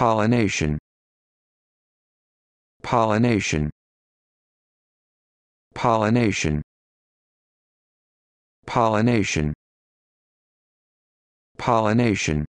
pollination pollination pollination pollination pollination